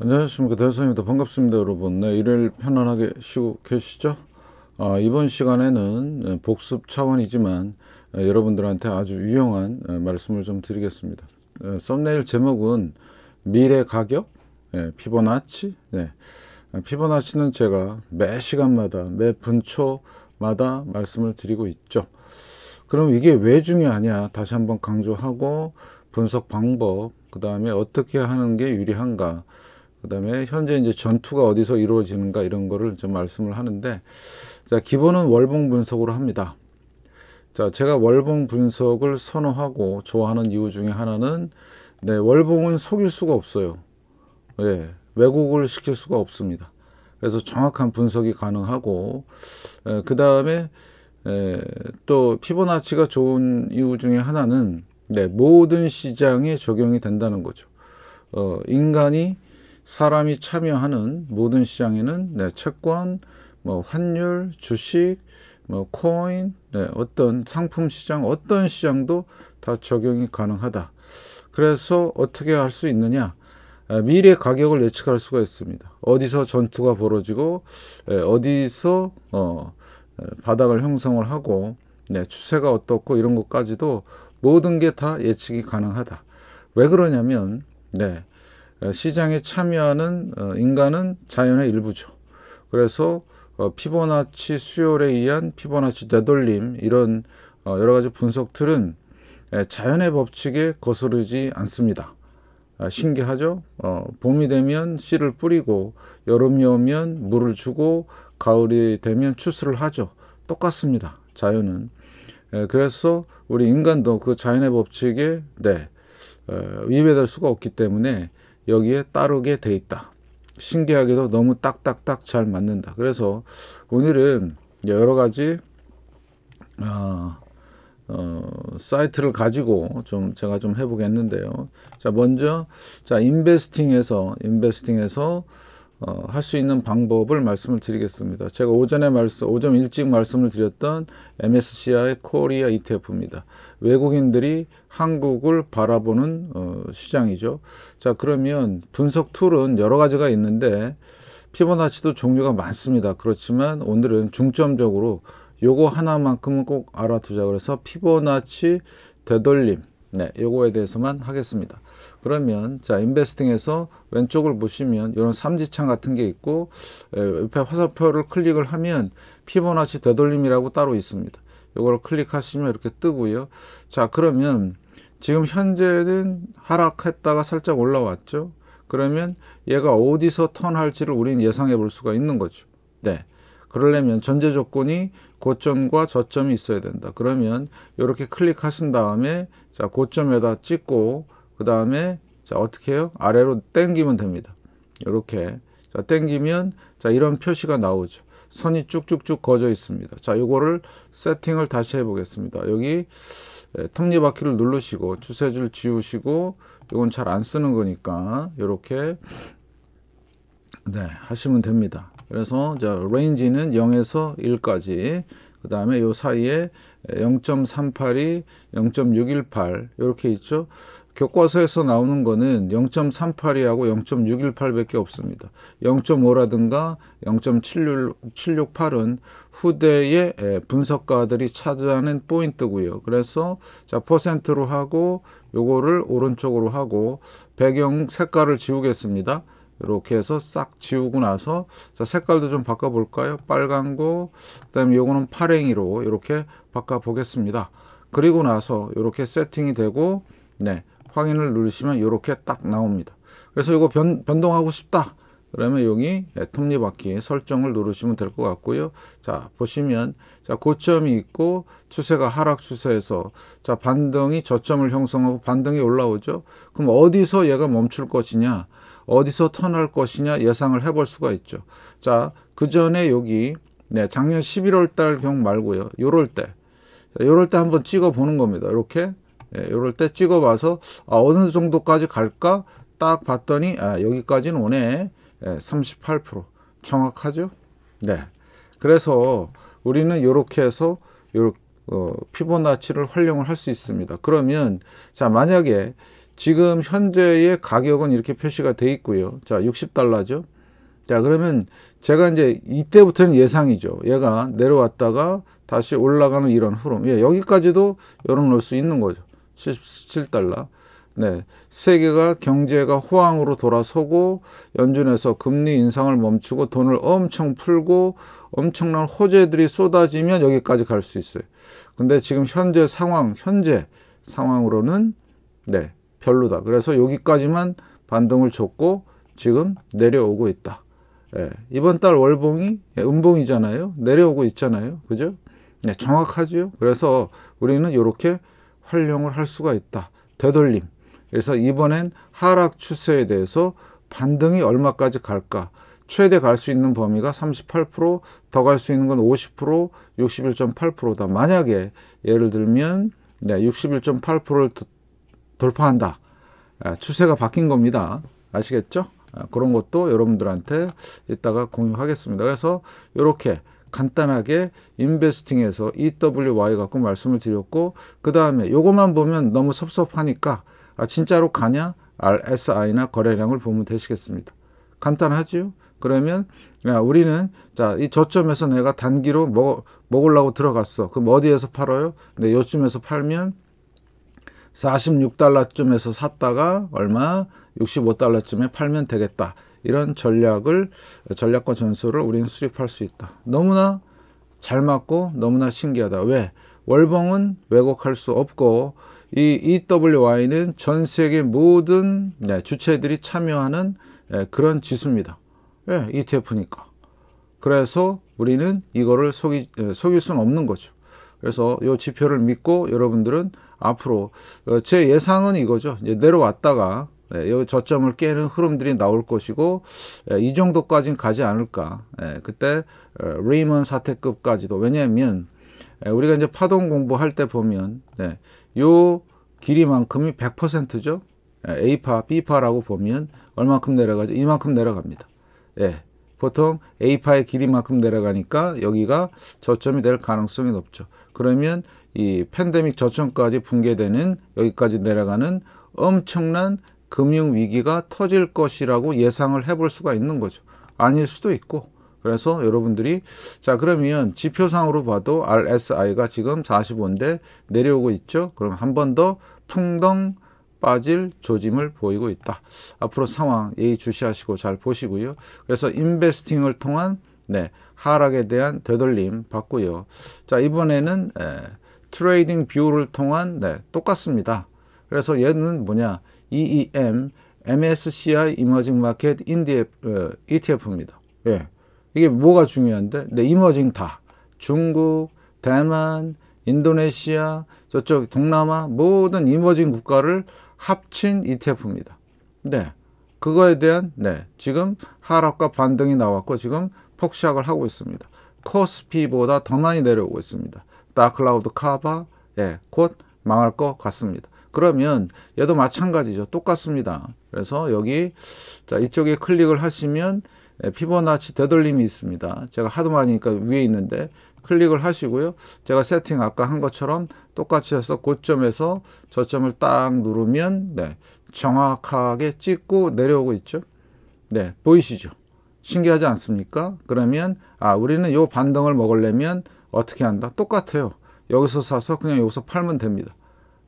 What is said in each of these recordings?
안녕하십니까 대선입니다 반갑습니다 여러분 네, 일요일 편안하게 쉬고 계시죠 아, 이번 시간에는 네, 복습 차원이지만 네, 여러분들한테 아주 유용한 네, 말씀을 좀 드리겠습니다 썸네일 제목은 미래 가격 네, 피보나치 네. 아, 피보나치는 제가 매 시간마다 매 분초마다 말씀을 드리고 있죠 그럼 이게 왜 중요하냐 다시 한번 강조하고 분석 방법 그 다음에 어떻게 하는 게 유리한가 그다음에 현재 이제 전투가 어디서 이루어지는가 이런 거를 좀 말씀을 하는데 자 기본은 월봉 분석으로 합니다. 자 제가 월봉 분석을 선호하고 좋아하는 이유 중에 하나는 네 월봉은 속일 수가 없어요. 예 네, 왜곡을 시킬 수가 없습니다. 그래서 정확한 분석이 가능하고 예, 그 다음에 예, 또 피보나치가 좋은 이유 중에 하나는 네, 모든 시장에 적용이 된다는 거죠. 어, 인간이 사람이 참여하는 모든 시장에는 네, 채권, 뭐 환율, 주식, 뭐 코인, 네, 어떤 상품 시장, 어떤 시장도 다 적용이 가능하다. 그래서 어떻게 할 수 있느냐? 미래 가격을 예측할 수가 있습니다. 어디서 전투가 벌어지고 어디서 어, 바닥을 형성을 하고 네, 추세가 어떻고 이런 것까지도 모든 게 다 예측이 가능하다. 왜 그러냐면 네, 시장에 참여하는 어, 인간은 자연의 일부죠. 그래서 어, 피보나치 수요에 의한 피보나치 되돌림 이런 어, 여러 가지 분석틀은 자연의 법칙에 거스르지 않습니다. 아, 신기하죠? 봄이 되면 씨를 뿌리고 여름이 오면 물을 주고 가을이 되면 추수를 하죠. 똑같습니다. 자연은. 그래서 우리 인간도 그 자연의 법칙에 네, 위배될 수가 없기 때문에 여기에 따르게 돼 있다. 신기하게도 너무 딱딱딱 잘 맞는다. 그래서 오늘은 여러 가지 어, 어, 사이트를 가지고 좀 제가 좀 해보겠는데요. 자 먼저 자 인베스팅에서 인베스팅에서 어, 할 수 있는 방법을 말씀을 드리겠습니다. 제가 오전에 말씀, 오전 일찍 말씀을 드렸던 MSCI 코리아 ETF입니다. 외국인들이 한국을 바라보는 어, 시장이죠. 자, 그러면 분석 툴은 여러 가지가 있는데 피보나치도 종류가 많습니다. 그렇지만 오늘은 중점적으로 요거 하나만큼은 꼭 알아두자 그래서 피보나치 되돌림 네, 요거에 대해서만 하겠습니다. 그러면 자 인베스팅에서 왼쪽을 보시면 이런 삼지창 같은 게 있고 옆에 화살표를 클릭을 하면 피보나치 되돌림이라고 따로 있습니다. 요걸 클릭하시면 이렇게 뜨고요. 자 그러면 지금 현재는 하락했다가 살짝 올라왔죠. 그러면 얘가 어디서 턴할지를 우리는 예상해 볼 수가 있는 거죠. 네. 그러려면 전제 조건이 고점과 저점이 있어야 된다. 그러면 이렇게 클릭하신 다음에 자 고점에다 찍고 그 다음에 자 어떻게 해요? 아래로 땡기면 됩니다. 이렇게 자 당기면 자 이런 표시가 나오죠. 선이 쭉쭉쭉 거져 있습니다. 자 이거를 세팅을 다시 해보겠습니다. 여기 예, 톱니바퀴를 누르시고 추세줄 지우시고 이건 잘 안 쓰는 거니까 이렇게 네, 하시면 됩니다. 그래서 자, 레인지는 0에서 1까지 그 다음에 요 사이에 0 3 8이0.618 이렇게 있죠. 교과서에서 나오는 거는 0 3 8이하고 0.618밖에 없습니다. 0.5라든가 0.768은 후대의 분석가들이 차지하는 포인트고요. 그래서 자 퍼센트로 하고 요거를 오른쪽으로 하고 배경 색깔을 지우겠습니다. 이렇게 해서 싹 지우고 나서 자, 색깔도 좀 바꿔볼까요? 빨간 거, 그 다음에 요거는 파랭이로 이렇게 바꿔보겠습니다. 그리고 나서 이렇게 세팅이 되고 네 확인을 누르시면 이렇게 딱 나옵니다. 그래서 이거 변, 변동하고 싶다. 그러면 여기 예, 톱니바퀴 설정을 누르시면 될 것 같고요. 자 보시면 자 고점이 있고 추세가 하락 추세에서 자 반등이 저점을 형성하고 반등이 올라오죠. 그럼 어디서 얘가 멈출 것이냐? 어디서 턴할 것이냐 예상을 해볼 수가 있죠. 자, 그 전에 여기 네, 작년 11월 달 경 말고요. 요럴 때. 요럴 때 한번 찍어 보는 겁니다. 이렇게. 예, 네, 요럴 때 찍어 봐서 아, 어느 정도까지 갈까? 딱 봤더니 아, 여기까지는 오네. 예, 38% 정확하죠? 네. 그래서 우리는 요렇게 해서 요렇게 어, 피보나치를 활용을 할 수 있습니다. 그러면 자 만약에 지금 현재의 가격은 이렇게 표시가 돼 있고요. 자, 60달러죠. 자, 그러면 제가 이제 이때부터는 예상이죠. 얘가 내려왔다가 다시 올라가는 이런 흐름. 예, 여기까지도 열어놓을 수 있는 거죠. 77달러. 네, 세계가 경제가 호황으로 돌아서고 연준에서 금리 인상을 멈추고 돈을 엄청 풀고 엄청난 호재들이 쏟아지면 여기까지 갈 수 있어요. 근데 지금 현재 상황, 현재 상황으로는 네, 별로다. 그래서 여기까지만 반등을 줬고 지금 내려오고 있다. 예, 이번 달 월봉이 예, 음봉이잖아요. 내려오고 있잖아요. 그죠? 네, 정확하지요. 그래서 우리는 이렇게 활용을 할 수가 있다. 되돌림. 그래서 이번엔 하락 추세에 대해서 반등이 얼마까지 갈까? 최대 갈 수 있는 범위가 38%, 더 갈 수 있는 건 50%, 61.8%다. 만약에 예를 들면 네, 61.8%를 돌파한다. 아, 추세가 바뀐 겁니다. 아시겠죠? 아, 그런 것도 여러분들한테 이따가 공유하겠습니다. 그래서 이렇게 간단하게 인베스팅에서 EWY 갖고 말씀을 드렸고 그 다음에 요것만 보면 너무 섭섭하니까 아, 진짜로 가냐? RSI나 거래량을 보면 되시겠습니다. 간단하지 그러면 야, 아, 우리는 자, 이 저점에서 내가 단기로 먹, 먹으려고 들어갔어. 그럼 어디에서 팔아요? 네, 요쯤에서 팔면 46달러쯤에서 샀다가 얼마 65달러쯤에 팔면 되겠다. 이런 전략을 전략과 전술을 우리는 수립할 수 있다. 너무나 잘 맞고 너무나 신기하다. 왜? 월봉은 왜곡할 수 없고 이 e w i 는전 세계 모든 네, 주체들이 참여하는 예, 그런 지수입니다. 예, ETF니까. 그래서 우리는 이거를 속이, 예, 속일 수는 없는 거죠. 그래서 이 지표를 믿고 여러분들은 앞으로 어, 제 예상은 이거죠. 내려왔다가 여기 예, 저점을 깨는 흐름들이 나올 것이고 예, 이 정도까지는 가지 않을까. 예, 그때 어, 레이먼 사태급까지도 왜냐하면 우리가 이제 파동 공부할 때 보면 요 길이만큼이 100%죠. A파, B파라고 보면 얼만큼 내려가죠? 이만큼 내려갑니다. 보통 A파의 길이만큼 내려가니까 여기가 저점이 될 가능성이 높죠. 그러면 이 팬데믹 저점까지 붕괴되는 여기까지 내려가는 엄청난 금융 위기가 터질 것이라고 예상을 해볼 수가 있는 거죠. 아닐 수도 있고. 그래서 여러분들이 자 그러면 지표상으로 봐도 RSI가 지금 45인데 내려오고 있죠. 그럼 한 번 더 풍덩 빠질 조짐을 보이고 있다. 앞으로 상황 예의 주시하시고 잘 보시고요. 그래서 인베스팅을 통한 네, 하락에 대한 되돌림 받고요. 자 이번에는 에, 트레이딩 뷰를 통한 네, 똑같습니다. 그래서 얘는 뭐냐? EEM MSCI 이머징 마켓 인디 어, ETF입니다. 예. 이게 뭐가 중요한데? 네, 이머징 다. 중국, 대만, 인도네시아, 저쪽 동남아 모든 이머징 국가를 합친 ETF입니다. 네. 그거에 대한 네, 지금 하락과 반등이 나왔고 지금 폭락을 하고 있습니다. 코스피보다 더 많이 내려오고 있습니다. 다클라우드 카바 예, 곧 망할 것 같습니다. 그러면 얘도 마찬가지죠. 똑같습니다. 그래서 여기 자 이쪽에 클릭을 하시면 예, 피보나치 되돌림이 있습니다. 제가 하도 많이니까 위에 있는데 클릭을 하시고요. 제가 세팅 아까 한 것처럼 똑같이 해서 고점에서 저점을 딱 누르면 네, 정확하게 찍고 내려오고 있죠. 네, 보이시죠? 신기하지 않습니까? 그러면 아 우리는 요 반등을 먹으려면 어떻게 한다? 똑같아요. 여기서 사서 그냥 여기서 팔면 됩니다.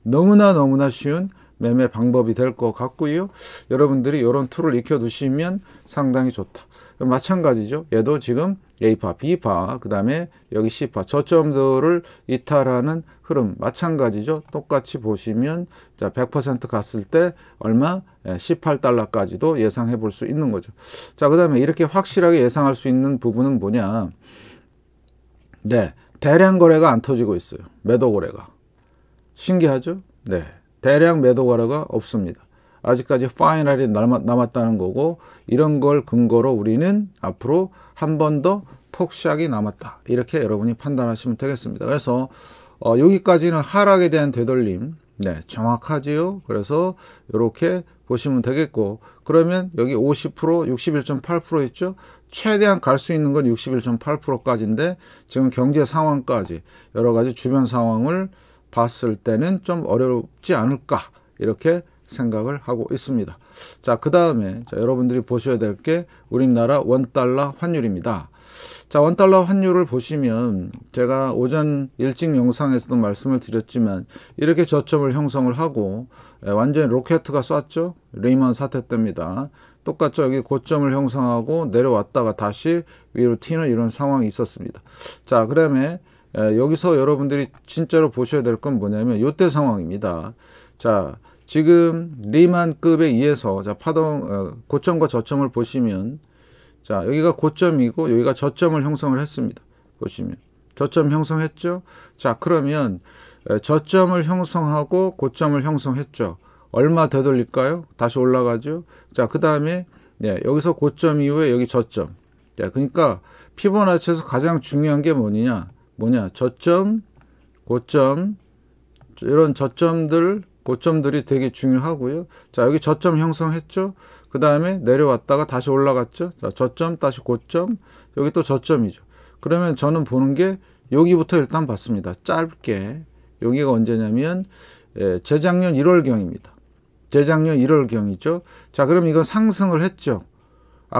너무나 너무나 쉬운 매매 방법이 될 것 같고요. 여러분들이 이런 툴을 익혀 두시면 상당히 좋다. 마찬가지죠. 얘도 지금 A파, B파, 그 다음에 여기 C파, 저점들을 이탈하는 흐름 마찬가지죠. 똑같이 보시면 자 100% 갔을 때 얼마? 18달러까지도 예, 예상해 볼 수 있는 거죠. 자, 그 다음에 이렇게 확실하게 예상할 수 있는 부분은 뭐냐? 네. 대량 거래가 안 터지고 있어요. 매도 거래가. 신기하죠? 네. 대량 매도 거래가 없습니다. 아직까지 파이널이 남았다는 거고 이런 걸 근거로 우리는 앞으로 한 번 더폭시하기 남았다. 이렇게 여러분이 판단하시면 되겠습니다. 그래서 어, 여기까지는 하락에 대한 되돌림 네, 정확하지요. 그래서 이렇게 보시면 되겠고 그러면 여기 50% 61.8% 있죠. 최대한 갈 수 있는 건 61.8%까지인데 지금 경제 상황까지 여러 가지 주변 상황을 봤을 때는 좀 어렵지 않을까 이렇게 생각을 하고 있습니다. 자, 그 다음에 여러분들이 보셔야 될 게 우리나라 원달러 환율입니다. 자, 원달러 환율을 보시면 제가 오전 일찍 영상에서도 말씀을 드렸지만 이렇게 저점을 형성을 하고 예, 완전히 로켓트가 쐈죠. 레이먼 사태 때입니다. 똑같죠. 여기 고점을 형성하고 내려왔다가 다시 위로 튀는 이런 상황이 있었습니다. 자, 그러면 여기서 여러분들이 진짜로 보셔야 될 건 뭐냐면 요때 상황입니다. 자, 지금 리만급에 의해서 자, 파동 어, 고점과 저점을 보시면 자, 여기가 고점이고 여기가 저점을 형성을 했습니다. 보시면 저점 형성했죠. 자, 그러면 저점을 형성하고 고점을 형성했죠. 얼마 되 돌릴까요? 다시 올라가죠. 자, 그 다음에 예, 여기서 고점 이후에 여기 저점. 예, 그러니까 피보나치에서 가장 중요한 게 뭐냐? 뭐냐? 저점, 고점, 이런 저점들, 고점들이 되게 중요하고요. 자, 여기 저점 형성했죠? 그 다음에 내려왔다가 다시 올라갔죠? 자, 저점, 다시 고점, 여기 또 저점이죠. 그러면 저는 보는 게 여기부터 일단 봤습니다. 짧게. 여기가 언제냐면 예, 재작년 1월경입니다. 재작년 1월경이죠. 자, 그럼 이건 상승을 했죠.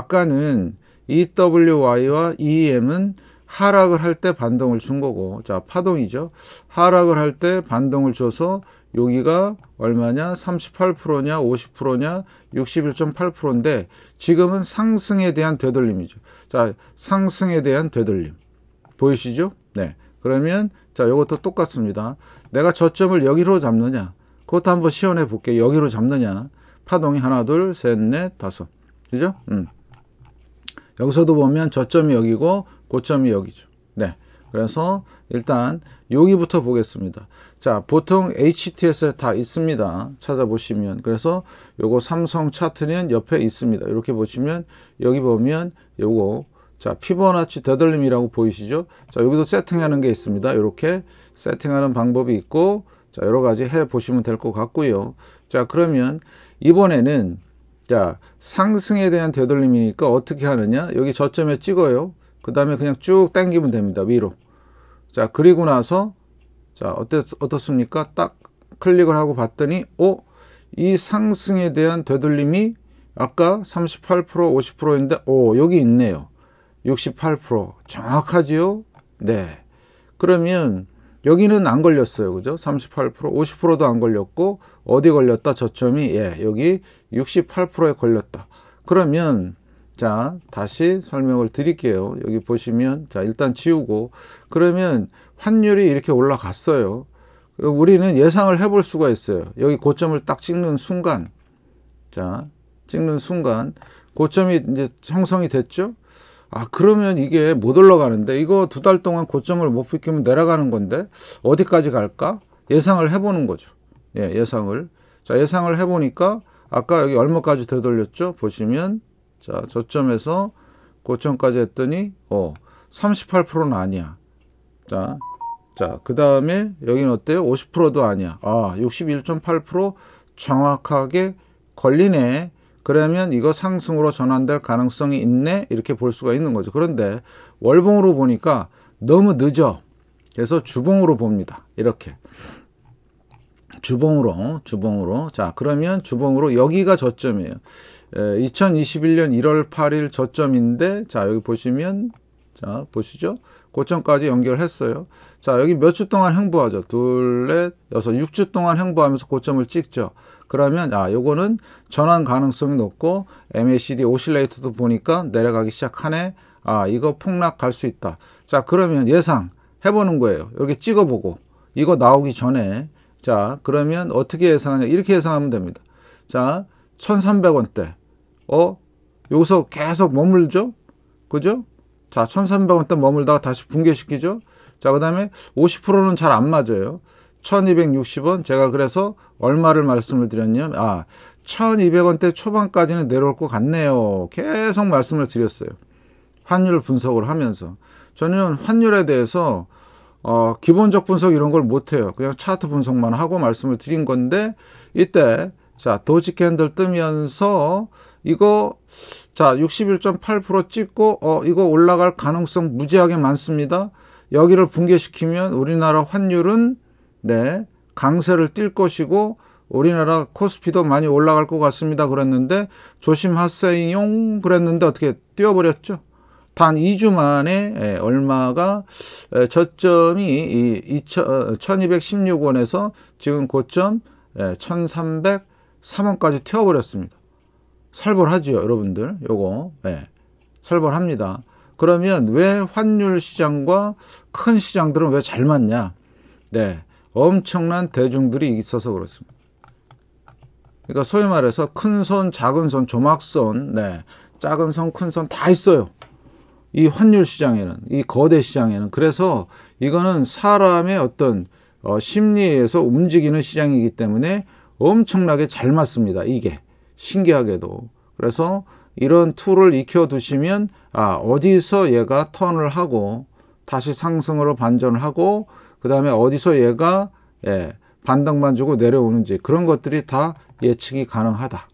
아까는 EWY와 EM은 하락을 할 때 반동을 준 거고 자 파동이죠 하락을 할 때 반동을 줘서 여기가 얼마냐 38%냐 5 0냐 61.8%인데 지금은 상승에 대한 되돌림이죠 자 상승에 대한 되돌림 보이시죠 네 그러면 자 이것도 똑같습니다 내가 저점을 여기로 잡느냐 그것도 한번 시연해 볼게. 요 여기로 잡느냐. 파동이 하나, 둘, 셋, 넷, 다섯. 그죠? 음. 여기서도 보면 저점이 여기고 고점이 여기죠. 네. 그래서 일단 여기부터 보겠습니다. 자, 보통 HTS에 다 있습니다. 찾아보시면. 그래서 요거 삼성 차트는 옆에 있습니다. 이렇게 보시면 여기 보면 요거 자, 피보나치 되돌림이라고 보이시죠? 자, 여기도 세팅하는 게 있습니다. 이렇게 세팅하는 방법이 있고 자, 여러 가지 해 보시면 될 것 같고요. 자, 그러면 이번에는 자, 상승에 대한 되돌림이니까 어떻게 하느냐? 여기 저점에 찍어요. 그다음에 그냥 쭉 당기면 됩니다. 위로. 자, 그리고 나서 자, 어떻 어떻습니까? 딱 클릭을 하고 봤더니 오, 어, 이 상승에 대한 되돌림이 아까 38% 50%인데 오, 여기 있네요. 68% 정확하지요? 네. 그러면 여기는 안 걸렸어요. 그죠? 38%, 50%도 안 걸렸고 어디 걸렸다? 저점이 예, 여기 68%에 걸렸다. 그러면 자, 다시 설명을 드릴게요. 여기 보시면 자, 일단 지우고 그러면 환율이 이렇게 올라갔어요. 우리는 예상을 해볼 수가 있어요. 여기 고점을 딱 찍는 순간 자, 찍는 순간 고점이 이제 형성이 됐죠? 아 그러면 이게 못 올라가는데 이거 두 달 동안 고점을 못 비키면 내려가는 건데 어디까지 갈까 예상을 해보는 거죠 예 예상을 자 예상을 해보니까 아까 여기 얼마까지 되돌렸죠 보시면 자 저점에서 고점까지 했더니 어 38%는 아니야 자 자, 그 다음에 여기는 어때요? 50%도 아니야. 아, 61.8% 정확하게 걸리네. 그러면 이거 상승으로 전환될 가능성이 있네 이렇게 볼 수가 있는 거죠. 그런데 월봉으로 보니까 너무 늦어. 그래서 주봉으로 봅니다. 이렇게. 주봉으로 주봉으로 자 그러면 주봉으로 여기가 저점이에요. 에, 2021년 1월 8일 저점인데 자 여기 보시면 자 보시죠. 고점까지 연결했어요. 자 여기 몇 주 동안 행보하죠. 둘, 넷, 여섯, 6주 동안 행보하면서 고점을 찍죠. 그러면 아 요거는 전환 가능성이 높고 MACD 오실레이터도 보니까 내려가기 시작하네. 아 이거 폭락 갈 수 있다. 자 그러면 예상 해보는 거예요. 여기 찍어보고 이거 나오기 전에 자 그러면 어떻게 예상하냐 이렇게 예상하면 됩니다. 자 1300원대 어 여기서 계속 머물죠. 그죠? 자 1300원대 머물다가 다시 붕괴시키죠. 자, 그 다음에 50%는 잘 안 맞아요. 1260원 제가 그래서 얼마를 말씀을 드렸냐면 아 1200원대 초반까지는 내려올 것 같네요 계속 말씀을 드렸어요 환율 분석을 하면서 저는 환율에 대해서 어, 기본적 분석 이런 걸 못해요 그냥 차트 분석만 하고 말씀을 드린 건데 이때 자 도지 캔들 뜨면서 이거 자61.8% 찍고 어 이거 올라갈 가능성 무지하게 많습니다 여기를 붕괴시키면 우리나라 환율은 네, 강세를 띨 것이고 우리나라 코스피도 많이 올라갈 것 같습니다. 그랬는데 조심하세요. 그랬는데 어떻게 뛰어버렸죠. 단 2주 만에 예, 얼마가 예, 저점이 1216원에서 어, 지금 고점 1303원까지 예, 튀어버렸습니다. 살벌하지요, 여러분들. 요거. 네, 살벌합니다. 그러면 왜 환율 시장과 큰 시장들은 왜 잘 맞냐? 네. 엄청난 대중들이 있어서 그렇습니다. 그러니까 소위 말해서 큰 손, 작은 손, 조막손, 네, 작은 손, 큰 손 다 있어요. 이 환율 시장에는, 이 거대 시장에는. 그래서 이거는 사람의 어떤 어, 심리에서 움직이는 시장이기 때문에 엄청나게 잘 맞습니다. 이게 신기하게도. 그래서 이런 툴을 익혀 두시면 아 어디서 얘가 턴을 하고 다시 상승으로 반전하고 그 다음에 어디서 얘가 예, 반등만 주고 내려오는지 그런 것들이 다 예측이 가능하다.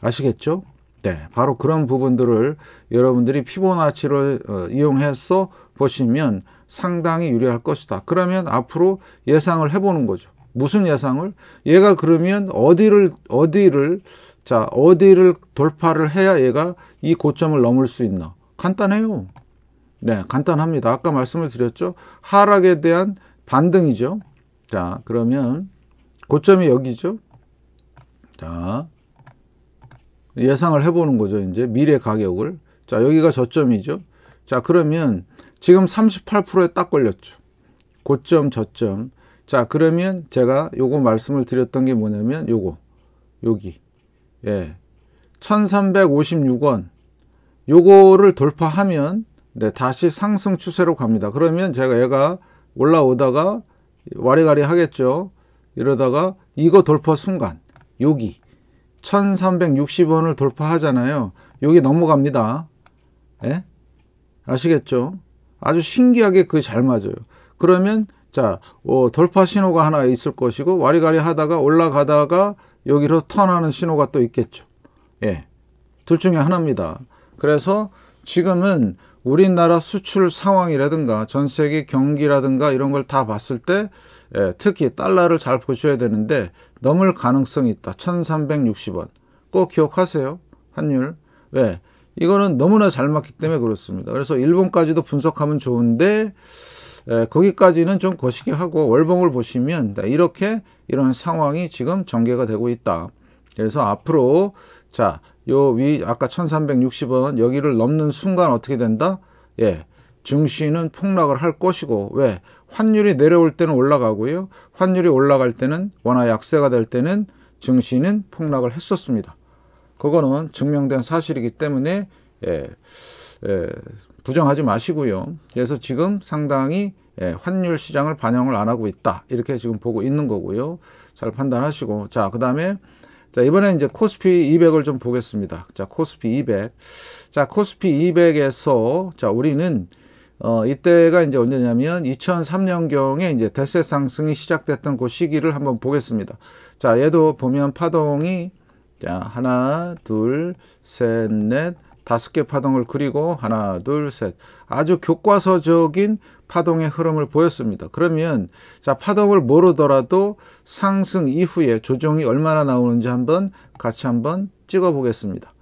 아시겠죠? 네, 바로 그런 부분들을 여러분들이 피보나치를 어, 이용해서 보시면 상당히 유리할 것이다. 그러면 앞으로 예상을 해보는 거죠. 무슨 예상을? 얘가 그러면 어디를 어디를 자 어디를 돌파를 해야 얘가 이 고점을 넘을 수 있나? 간단해요. 네, 간단합니다. 아까 말씀을 드렸죠. 하락에 대한 반등이죠. 자, 그러면 고점이 여기죠. 자, 예상을 해보는 거죠. 이제 미래 가격을. 자, 여기가 저점이죠. 자, 그러면 지금 38%에 딱 걸렸죠. 고점, 저점. 자, 그러면 제가 요거 말씀을 드렸던 게 뭐냐면 요거. 여기 예. 1356원. 요거를 돌파하면 네, 다시 상승 추세로 갑니다. 그러면 제가 얘가 올라오다가 와리가리 하겠죠. 이러다가 이거 돌파 순간 여기 1360원을 돌파하잖아요. 여기 넘어갑니다. 예? 아시겠죠? 아주 신기하게 그 잘 맞아요. 그러면 자 어, 돌파 신호가 하나 있을 것이고 와리가리 하다가 올라가다가 여기로 턴하는 신호가 또 있겠죠. 예, 둘 중에 하나입니다. 그래서 지금은 우리나라 수출 상황이라든가 전 세계 경기라든가 이런 걸 다 봤을 때 예, 특히 달러를 잘 보셔야 되는데 넘을 가능성이 있다. 1360원. 꼭 기억하세요. 환율. 왜? 예, 이거는 너무나 잘 맞기 때문에 그렇습니다. 그래서 일본까지도 분석하면 좋은데 예, 거기까지는 좀 거시기 하고 월봉을 보시면 네, 이렇게 이런 상황이 지금 전개가 되고 있다. 그래서 앞으로 자 요위 아까 1360원 여기를 넘는 순간 어떻게 된다? 예. 증시는 폭락을 할 것이고 왜? 환율이 내려올 때는 올라가고요. 환율이 올라갈 때는 원화 약세가 될 때는 증시는 폭락을 했었습니다. 그거는 증명된 사실이기 때문에 예, 예, 부정하지 마시고요. 그래서 지금 상당히 예, 환율 시장을 반영을 안 하고 있다. 이렇게 지금 보고 있는 거고요. 잘 판단하시고 자그 다음에 자, 이번엔 이제 코스피 200을 좀 보겠습니다. 자, 코스피 200. 자, 코스피 200에서 자, 우리는 어, 이때가 이제 언제냐면 2003년경에 이제 대세 상승이 시작됐던 그 시기를 한번 보겠습니다. 자, 얘도 보면 파동이 자, 하나, 둘, 셋, 넷, 다섯 개 파동을 그리고 하나, 둘, 셋. 아주 교과서적인 파동의 흐름을 보였습니다. 그러면 자 파동을 모르더라도 상승 이후에 조정이 얼마나 나오는지 한번 같이 한번 찍어 보겠습니다.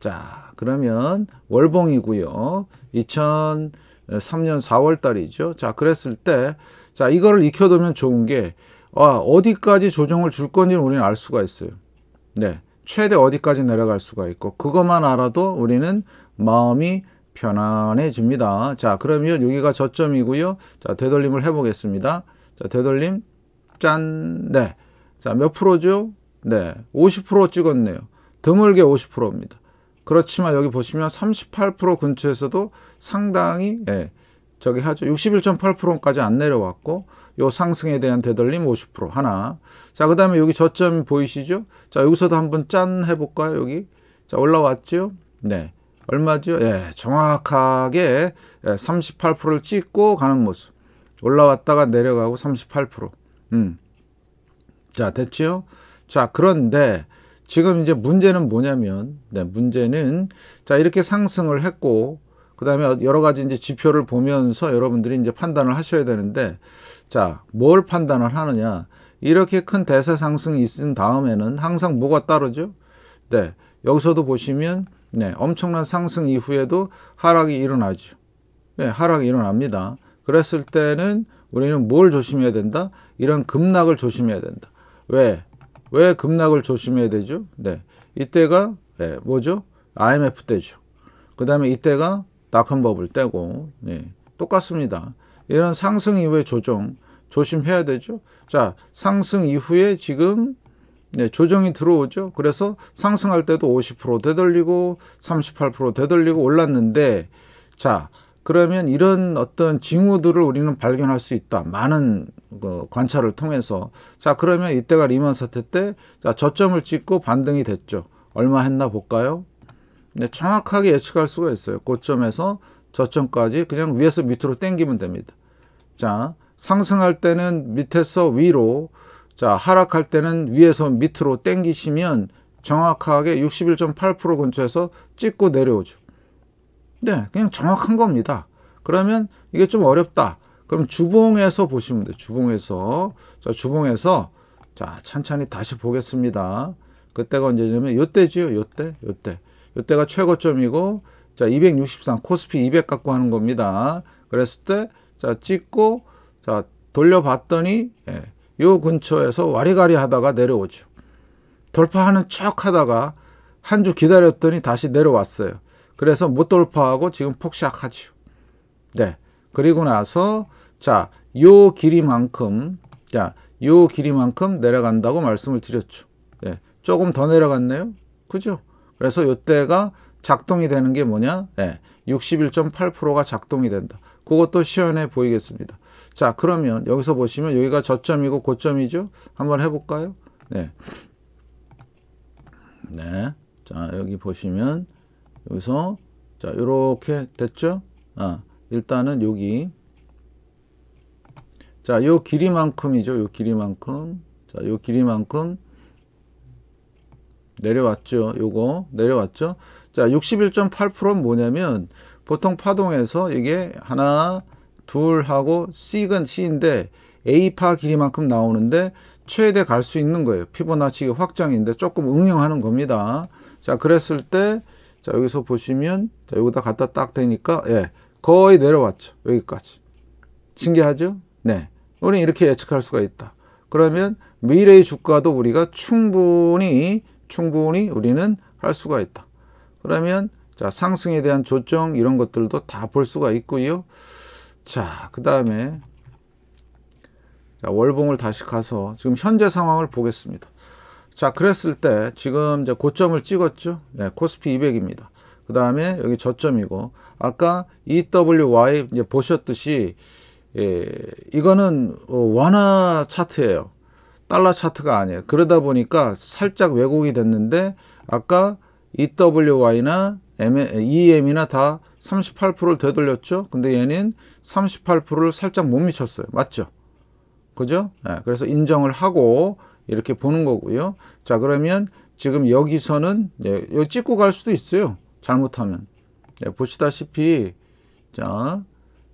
자 그러면 월봉이고요. 2003년 4월달이죠. 자 그랬을 때자 이거를 익혀두면 좋은 게 아, 어디까지 조정을 줄 건지는 우리는 알 수가 있어요. 네 최대 어디까지 내려갈 수가 있고 그것만 알아도 우리는 마음이 편안해집니다. 자, 그러면 여기가 저점이고요. 자, 되돌림을 해보겠습니다. 자, 되돌림. 짠. 네. 자, 몇 프로죠? 네. 50% 찍었네요. 드물게 50%입니다. 그렇지만 여기 보시면 38% 근처에서도 상당히 예, 저기 하죠. 61.8%까지 안 내려왔고 요 상승에 대한 되돌림 50% 하나. 자, 그다음에 여기 저점 보이시죠? 자, 여기서도 한번 짠 해볼까요? 여기. 자, 올라왔죠? 네. 얼마죠? 예, 정확하게 38%를 예, 찍고 가는 모습. 올라왔다가 내려가고 38%. 음. 자, 됐죠? 자, 그런데 지금 이제 문제는 뭐냐면, 네, 문제는 자, 이렇게 상승을 했고, 그 다음에 여러 가지 이제 지표를 보면서 여러분들이 이제 판단을 하셔야 되는데, 자, 뭘 판단을 하느냐. 이렇게 큰 대세 상승이 있은 다음에는 항상 뭐가 따르죠? 네. 여기서도 보시면 네, 엄청난 상승 이후에도 하락이 일어나죠. 네, 하락이 일어납니다. 그랬을 때는 우리는 뭘 조심해야 된다? 이런 급락을 조심해야 된다. 왜? 왜 급락을 조심해야 되죠? 네. 이때가 네, 뭐죠? IMF 때죠. 그 다음에 이때가 닷컴 버블 때고 네, 똑같습니다. 이런 상승 이후의 조정 조심해야 되죠. 자, 상승 이후에 지금 네, 조정이 들어오죠. 그래서 상승할 때도 50% 되돌리고 38% 되돌리고 올랐는데 자 그러면 이런 어떤 징후들을 우리는 발견할 수 있다. 많은 그 관찰을 통해서 자 그러면 이때가 리먼 사태 때자 저점을 찍고 반등이 됐죠. 얼마 했나 볼까요? 네, 정확하게 예측할 수가 있어요. 고점에서 저점까지 그냥 위에서 밑으로 땡기면 됩니다. 자 상승할 때는 밑에서 위로 자 하락할 때는 위에서 밑으로 땡기시면 정확하게 61.8% 근처에서 찍고 내려오죠. 네, 그냥 정확한 겁니다. 그러면 이게 좀 어렵다. 그럼 주봉에서 보시면 돼요. 주봉에서. 자, 주봉에서. 자, 찬찬히 다시 보겠습니다. 그때가 언제냐면, 요때지요. 요때. 요때. 요때가 최고점이고, 자, 263. 코스피 200 갖고 하는 겁니다. 그랬을 때, 자, 찍고, 자, 돌려봤더니, 예, 요 근처에서 와리가리 하다가 내려오죠. 돌파하는 척 하다가 한 주 기다렸더니 다시 내려왔어요. 그래서 못 돌파하고 지금 폭삭하죠. 네. 그리고 나서 자, 요 길이만큼 자, 요 길이만큼 내려간다고 말씀을 드렸죠. 네. 조금 더 내려갔네요. 그죠? 그래서 요때가 작동이 되는 게 뭐냐? 네. 예. 61.8%가 작동이 된다. 그것도 시원해 보이겠습니다. 자 그러면 여기서 보시면 여기가 저점이고 고점이죠. 한번 해볼까요? 네. 네. 자 여기 보시면 여기서 자 이렇게 됐죠? 아 일단은 여기 자요 길이만큼이죠. 요 길이만큼 자요 길이만큼 내려왔죠. 요거 내려왔죠. 자, 61.8%는 뭐냐면 보통 파동에서 이게 하나, 둘 하고 C는 C인데 A파 길이만큼 나오는데 최대 갈 수 있는 거예요. 피보나치 확장인데 조금 응용하는 겁니다. 자, 그랬을 때, 자, 여기서 보시면, 자, 여기다 갖다 딱 대니까, 예, 거의 내려왔죠. 여기까지. 신기하죠? 네. 우리는 이렇게 예측할 수가 있다. 그러면 미래의 주가도 우리가 충분히, 충분히 우리는 할 수가 있다. 그러면 자, 상승에 대한 조정 이런 것들도 다 볼 수가 있고요. 자, 그 다음에 월봉을 다시 가서 지금 현재 상황을 보겠습니다. 자, 그랬을 때 지금 이제 고점을 찍었죠. 네, 코스피 200입니다. 그 다음에 여기 저점이고 아까 EWY 이제 보셨듯이 예, 이거는 어, 원화 차트예요. 달러 차트가 아니에요. 그러다 보니까 살짝 왜곡이 됐는데 아까 EWY나 EM이나 다 38%를 되돌렸죠. 근데 얘는 38%를 살짝 못 미쳤어요. 맞죠? 그죠? 네, 그래서 인정을 하고 이렇게 보는 거고요. 자, 그러면 지금 여기서는 예, 네, 여 찍고 갈 수도 있어요. 잘못하면. 예, 보시다시피 자,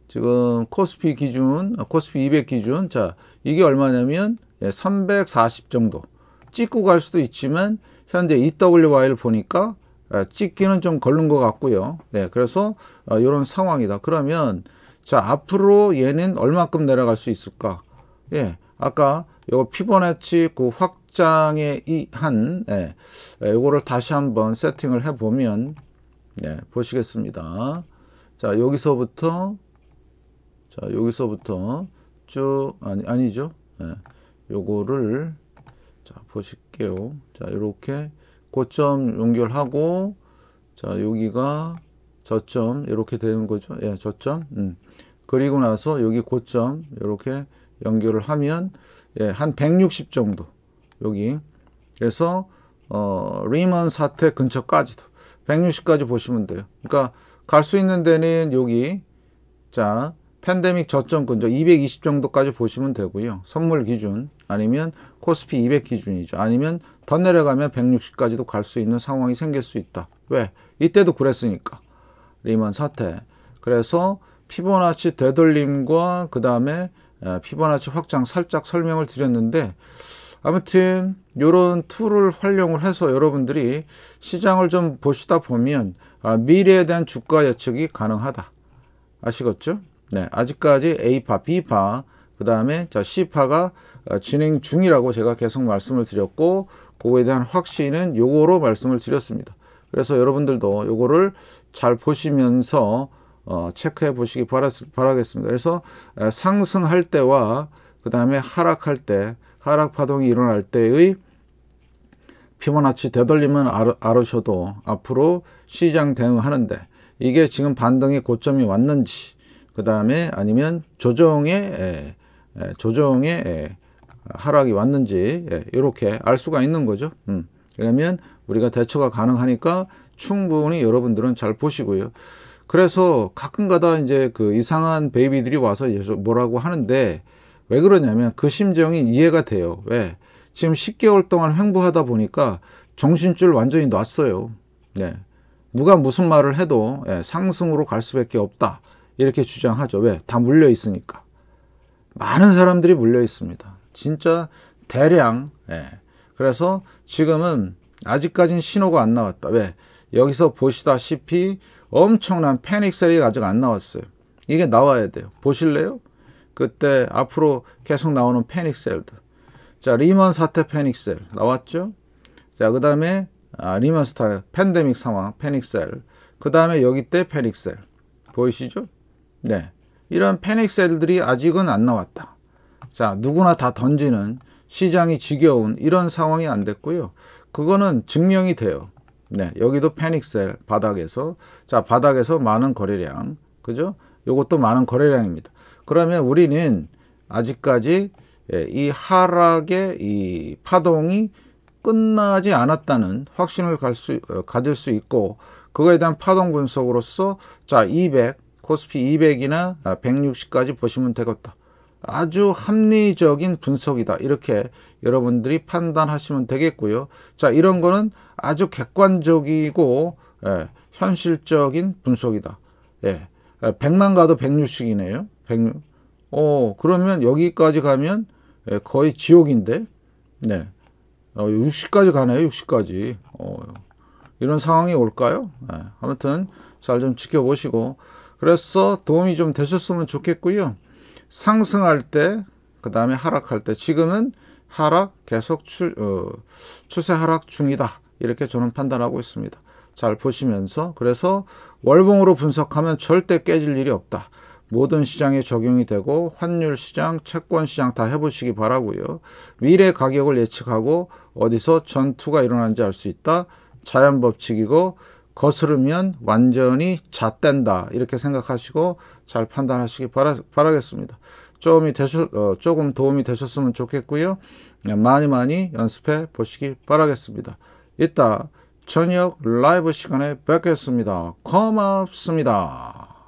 지금 코스피 기준, 아, 코스피 200 기준. 자, 이게 얼마냐면 예, 340 정도. 찍고 갈 수도 있지만 현재 EWY를 보니까 어, 찍기는 좀 걸른 것 같고요. 네, 그래서 이런 어, 상황이다. 그러면 자 앞으로 얘는 얼마큼 내려갈 수 있을까? 예, 아까 요거 피보나치 그 확장에 의한 예, 예, 요거를 다시 한번 세팅을 해 보면 예, 보시겠습니다. 자 여기서부터 자 여기서부터 쭉 아니 아니죠? 예, 요거를 자 보실게요. 자 이렇게 고점 연결하고 자 여기가 저점 이렇게 되는 거죠 예 저점 음. 그리고 나서 여기 고점 이렇게 연결을 하면 예, 한 160 정도 여기 그래서 어, 리먼 사태 근처까지도 160까지 보시면 돼요 그러니까 갈 수 있는 데는 여기 자 팬데믹 저점 근저 220 정도까지 보시면 되고요. 선물 기준 아니면 코스피 200 기준이죠. 아니면 더 내려가면 160까지도 갈 수 있는 상황이 생길 수 있다. 왜? 이때도 그랬으니까. 리만 사태. 그래서 피보나치 되돌림과 그 다음에 피보나치 확장 살짝 설명을 드렸는데 아무튼 이런 툴을 활용을 해서 여러분들이 시장을 좀 보시다 보면 아, 미래에 대한 주가 예측이 가능하다. 아시겠죠? 네, 아직까지 A파, B파, 그 다음에 자 C파가 어, 진행 중이라고 제가 계속 말씀을 드렸고 그거에 대한 확신은 요거로 말씀을 드렸습니다. 그래서 여러분들도 요거를 잘 보시면서 어, 체크해 보시기 바라, 바라겠습니다. 그래서 상승할 때와 그 다음에 하락할 때 하락 파동이 일어날 때의 피보나치 되돌림은 알으셔도 앞으로 시장 대응하는데 이게 지금 반등의 고점이 왔는지 그 다음에 아니면 조정의 예, 예, 조정의 예, 하락이 왔는지 이렇게 알 수가 있는 거죠. 음. 그러면 우리가 대처가 가능하니까 충분히 여러분들은 잘 보시고요. 그래서 가끔가다 이제 그 이상한 베이비들이 와서 뭐라고 하는데 왜 그러냐면 그 심정이 이해가 돼요. 왜? 지금 10개월 동안 횡보하다 보니까 정신줄 완전히 놨어요. 네. 누가 무슨 말을 해도 상승으로 갈 수밖에 없다. 이렇게 주장하죠. 왜? 다 물려 있으니까. 많은 사람들이 물려 있습니다. 진짜 대량. 예. 그래서 지금은 아직까지는 신호가 안 나왔다. 왜? 여기서 보시다시피 엄청난 패닉셀이 아직 안 나왔어요. 이게 나와야 돼요. 보실래요? 그때 앞으로 계속 나오는 패닉셀들. 자, 리먼 사태 패닉셀 나왔죠? 자, 그 다음에 아, 리먼 스타 팬데믹 상황 패닉셀. 그 다음에 여기 때 패닉셀. 보이시죠? 네. 이런 패닉셀들이 아직은 안 나왔다. 자, 누구나 다 던지는 시장이 지겨운 이런 상황이 안 됐고요. 그거는 증명이 돼요. 네. 여기도 패닉셀 바닥에서 자, 바닥에서 많은 거래량. 그죠? 요것도 많은 거래량입니다. 그러면 우리는 아직까지 예, 이 하락의 이 파동이 끝나지 않았다는 확신을 갈 수, 어, 가질 수 있고 그거에 대한 파동 분석으로서 자200 코스피 200이나 160까지 보시면 되겠다. 아주 합리적인 분석이다. 이렇게 여러분들이 판단하시면 되겠고요. 자, 이런 거는 아주 객관적이고 예, 현실적인 분석이다. 예. 100만 아, 가도 160이네요. 100. 어, 그러면 여기까지 가면 예, 거의 지옥인데. 네. 어, 60까지 가네요. 60까지. 어, 이런 상황이 올까요? 예, 아무튼 잘 좀 지켜보시고 그래서 도움이 좀 되셨으면 좋겠고요. 상승할 때, 그 다음에 하락할 때, 지금은 하락 계속 추, 어, 추세 하락 중이다. 이렇게 저는 판단하고 있습니다. 잘 보시면서 그래서 월봉으로 분석하면 절대 깨질 일이 없다. 모든 시장에 적용이 되고 환율 시장, 채권 시장 다 해보시기 바라고요. 미래 가격을 예측하고 어디서 전투가 일어난지 알 수 있다. 자연 법칙이고 거스르면 완전히 잣된다 이렇게 생각하시고 잘 판단하시기 바라, 바라겠습니다. 조금이 되셔, 어, 조금 도움이 되셨으면 좋겠고요. 네, 많이 많이 연습해 보시기 바라겠습니다. 이따 저녁 라이브 시간에 뵙겠습니다. 고맙습니다.